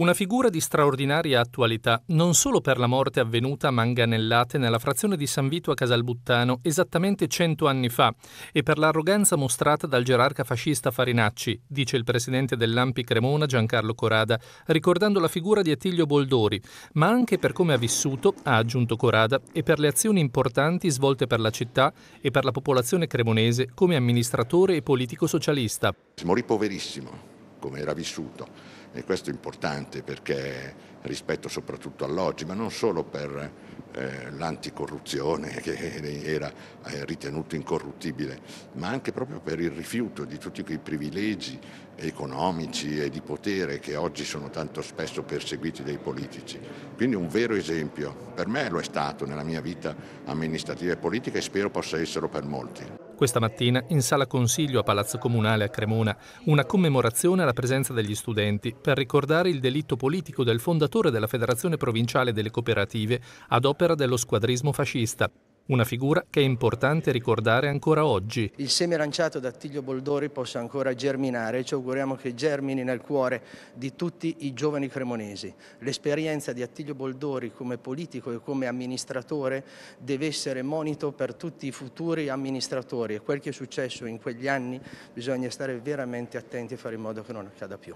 Una figura di straordinaria attualità, non solo per la morte avvenuta a Manganellate nella frazione di San Vito a Casalbuttano esattamente cento anni fa e per l'arroganza mostrata dal gerarca fascista Farinacci, dice il presidente dell'Ampi Cremona Giancarlo Corada, ricordando la figura di Attilio Boldori, ma anche per come ha vissuto, ha aggiunto Corada, e per le azioni importanti svolte per la città e per la popolazione cremonese come amministratore e politico socialista. Morì poverissimo come era vissuto e questo è importante perché rispetto soprattutto all'oggi, ma non solo per eh, l'anticorruzione che era eh, ritenuto incorruttibile, ma anche proprio per il rifiuto di tutti quei privilegi economici e di potere che oggi sono tanto spesso perseguiti dai politici. Quindi un vero esempio, per me lo è stato nella mia vita amministrativa e politica e spero possa esserlo per molti. Questa mattina, in sala consiglio a Palazzo Comunale a Cremona, una commemorazione alla presenza degli studenti per ricordare il delitto politico del fondatore della Federazione Provinciale delle Cooperative ad opera dello squadrismo fascista, una figura che è importante ricordare ancora oggi. Il seme lanciato da Attilio Boldori possa ancora germinare e ci auguriamo che germini nel cuore di tutti i giovani cremonesi. L'esperienza di Attilio Boldori come politico e come amministratore deve essere monito per tutti i futuri amministratori e quel che è successo in quegli anni bisogna stare veramente attenti e fare in modo che non accada più.